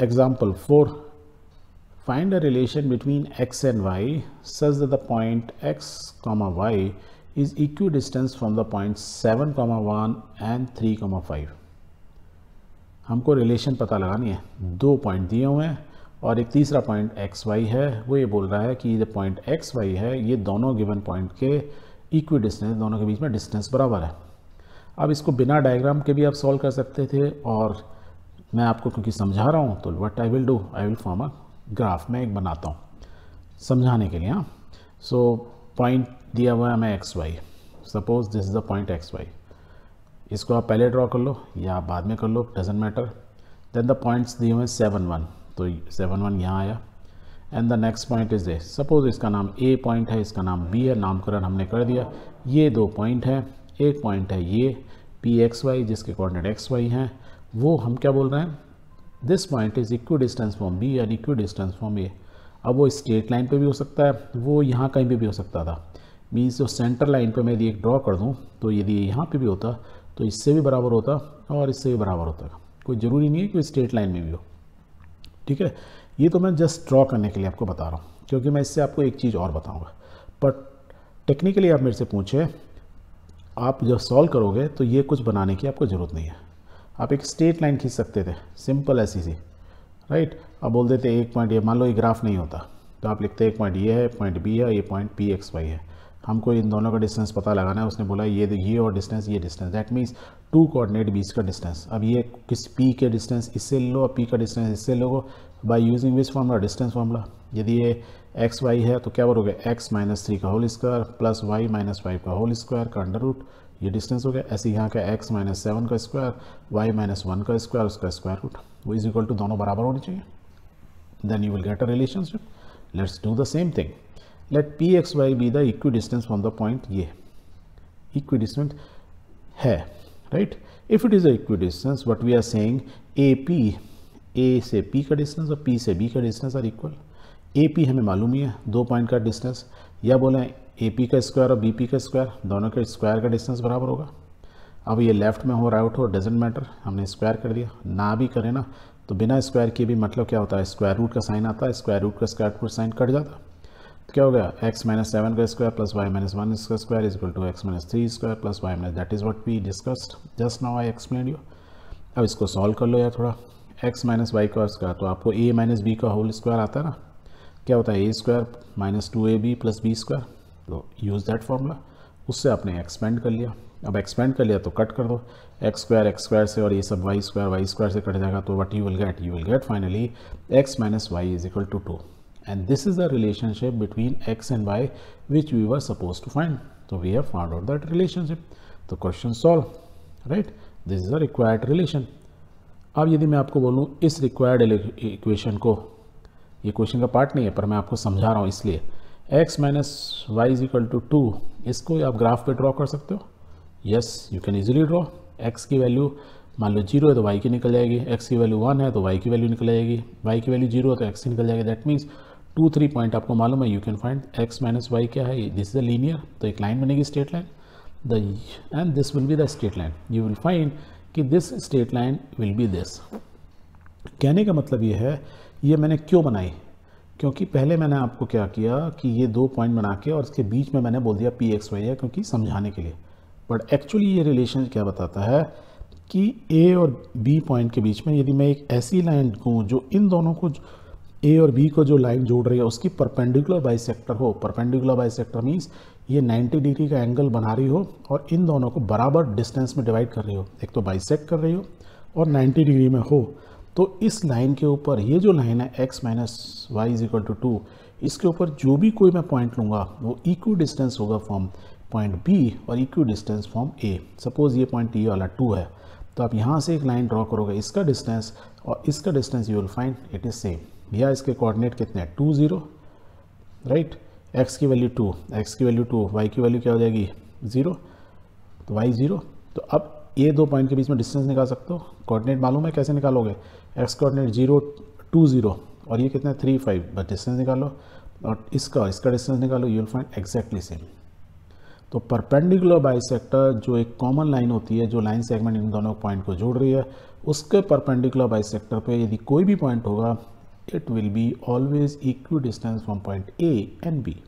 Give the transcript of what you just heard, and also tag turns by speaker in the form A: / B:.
A: Example 4. Find a relation between x and y such that the point x comma y is equidistant from the point 7 comma 1 and 3 comma 5. हमको relation पता लगानी है दो point दिए हुए हैं और एक तीसरा पॉइंट एक्स वाई है वो ये बोल रहा है कि ये पॉइंट एक्स वाई है ये दोनों गिवन पॉइंट के इक्वी डिस्टेंस दोनों के बीच में डिस्टेंस बराबर है अब इसको बिना डायग्राम के भी आप सॉल्व कर सकते थे और मैं आपको क्योंकि समझा रहा हूँ तो what I will do I will form a graph मैं एक बनाता हूँ समझाने के लिए हाँ सो पॉइंट दिया हुआ है मैं X Y suppose this is the point X Y इसको आप पहले ड्रॉ कर लो या आप बाद में कर लो doesn't matter then the points दिए हुए सेवन वन तो सेवन वन यहाँ आया and the next point is A suppose इसका नाम ए पॉइंट है इसका नाम बी है नामकरण हमने कर दिया ये दो पॉइंट हैं एक पॉइंट है ये पी एक्स वाई जिसके कॉर्डिनेट एक्स वाई हैं वो हम क्या बोल रहे हैं this point is equidistance from B and equidistance from A अब वो स्ट्रेट लाइन पे भी हो सकता है वो यहाँ कहीं पे भी हो सकता था मीन्स जो सेंटर लाइन पे मैं यदि एक ड्रॉ कर दूँ तो यदि यहाँ पे भी होता तो इससे भी बराबर होता और इससे भी बराबर होता कोई ज़रूरी नहीं है कि स्ट्रेट लाइन में भी हो ठीक है ये तो मैं जस्ट ड्रॉ करने के लिए आपको बता रहा हूँ क्योंकि मैं इससे आपको एक चीज़ और बताऊँगा बट टेक्निकली आप मेरे से पूछें आप जब सॉल्व करोगे तो ये कुछ बनाने की आपको ज़रूरत नहीं है आप एक स्ट्रेट लाइन खींच सकते थे सिंपल ऐसी सी राइट अब बोल देते एक पॉइंट ये मान लो ये ग्राफ नहीं होता तो आप लिखते एक पॉइंट ये है पॉइंट बी है ये पॉइंट पी एक्स वाई है हमको इन दोनों का डिस्टेंस पता लगाना है उसने बोला ये ये और डिस्टेंस ये distance that means two coordinate बीच का डिस्टेंस अब ये किस पी के डिस्टेंस इससे लो पी का डिस्टेंस इससे लो by using which formula distance formula यदि ये एक्स वाई है तो क्या बोलोगे एक्स माइनस थ्री का whole square plus Y minus five का होल स्क्वायर का अंडर रूट ये डिस्टेंस हो गया ऐसे यहाँ का एक्स माइनस सेवन का स्क्वायर वाई माइनस वन का स्क्वायर उसका स्क्वायर रूट वो इज इक्वल टू दोनों बराबर होने चाहिए then you will get a relationship let's do the same thing let P X Y be the equidistance from the point ये equidistance है right if it is a equidistance what we are saying A P A से P का distance और P से B का distance are equal A P हमें मालूम ही है दो पॉइंट का डिस्टेंस या बोलें ए पी का स्क्वायर और बी पी का स्क्वायर दोनों के स्क्वायर का डिस्टेंस बराबर होगा अब ये लेफ्ट में हो राइट हो डजेंट मैटर हमने स्क्वायर कर दिया ना भी करें ना तो बिना स्क्वायर किए भी मतलब क्या होता है स्क्वायर रूट का साइन आता है स्क्वायर रूट का स्क्वायर रूट साइन कट जाता तो क्या हो गया एक्स माइनस सेवन का square plus Y minus one का square is equal to X minus three square plus Y minus that is what we discussed just now I explain you अब इसको solve कर लो यार थोड़ा एक्स माइनस वाई का square तो आपको ए माइनस बी का होल स्क्वायर आता है ना क्या होता है A square minus two A B plus B square तो यूज़ दैट फार्मूला उससे आपने एक्सपेंड कर लिया अब एक्सपेंड कर लिया तो कट कर दो एक्स स्क्वायर एक्स स्क्वायर से और ये सब वाई स्क्वायर वाई स्क्वायर से कट जाएगा तो what you will get you will get finally X minus Y is equal to two and this is the relationship between X and Y which we were suppose to find तो we have found out that relationship तो question solve right this is a required relation अब यदि मैं आपको बोलूँ इस required equation को ये क्वेश्चन का पार्ट नहीं है पर मैं आपको समझा रहा हूँ इसलिए X minus Y is equal to two इसको आप ग्राफ पे ड्रॉ कर सकते हो yes you can easily draw X की वैल्यू मान लो जीरो है तो वाई की निकल जाएगी एक्स की वैल्यू वन है तो वाई की वैल्यू निकल जाएगी वाई की वैल्यू जीरो है तो एक्स की निकल जाएगी that means two three point आपको मालूम है you can find X minus Y क्या है दिस इज अ लीनियर तो एक लाइन बनेगी straight line the and this will be the straight line you will find कि this straight line will be this कहने का मतलब ये है ये मैंने क्यों बनाई क्योंकि पहले मैंने आपको क्या किया कि ये दो पॉइंट बना के और इसके बीच में मैंने बोल दिया पी एक्स वाई है क्योंकि समझाने के लिए बट एक्चुअली ये रिलेशन क्या बताता है कि ए और बी पॉइंट के बीच में यदि मैं एक ऐसी लाइन लूँ जो इन दोनों को ए और बी को जो लाइन जोड़ रही है उसकी परपेंडिकुलर बाई सेक्टर हो परपेंडिकुलर बाई सेक्टर मीन्स ये 90 डिग्री का एंगल बना रही हो और इन दोनों को बराबर डिस्टेंस में डिवाइड कर रही हो एक तो बाई कर रही हो और 90 डिग्री में हो तो इस लाइन के ऊपर ये जो लाइन है x minus Y is equal to two इसके ऊपर जो भी कोई मैं पॉइंट लूँगा वो इक्व डिस्टेंस होगा फ्रॉम पॉइंट बी और equidistance from A suppose ये पॉइंट ये वाला टू है तो आप यहाँ से एक लाइन ड्रॉ करोगे इसका डिस्टेंस और इसका distance you will find it is same या इसके कोऑर्डिनेट कितने हैं टू ज़ीरो राइट एक्स की वैल्यू टू एक्स की वैल्यू टू वाई की वैल्यू क्या हो जाएगी ज़ीरो तो वाई ज़ीरो तो अब ये दो पॉइंट के बीच में डिस्टेंस निकाल सकते हो कोऑर्डिनेट मालूम है कैसे निकालोगे X coordinate zero two zero और ये कितना है थ्री फाइव बस डिस्टेंस निकालो और इसका इसका डिस्टेंस निकालो you will find exactly same तो परपेंडिकुलर बाइसेक्टर जो एक कॉमन लाइन होती है जो लाइन सेगमेंट इन दोनों पॉइंट को जोड़ रही है उसके परपेंडिकुलर बाइसेक्टर पे यदि कोई भी पॉइंट होगा it will be always equidistance from point A and B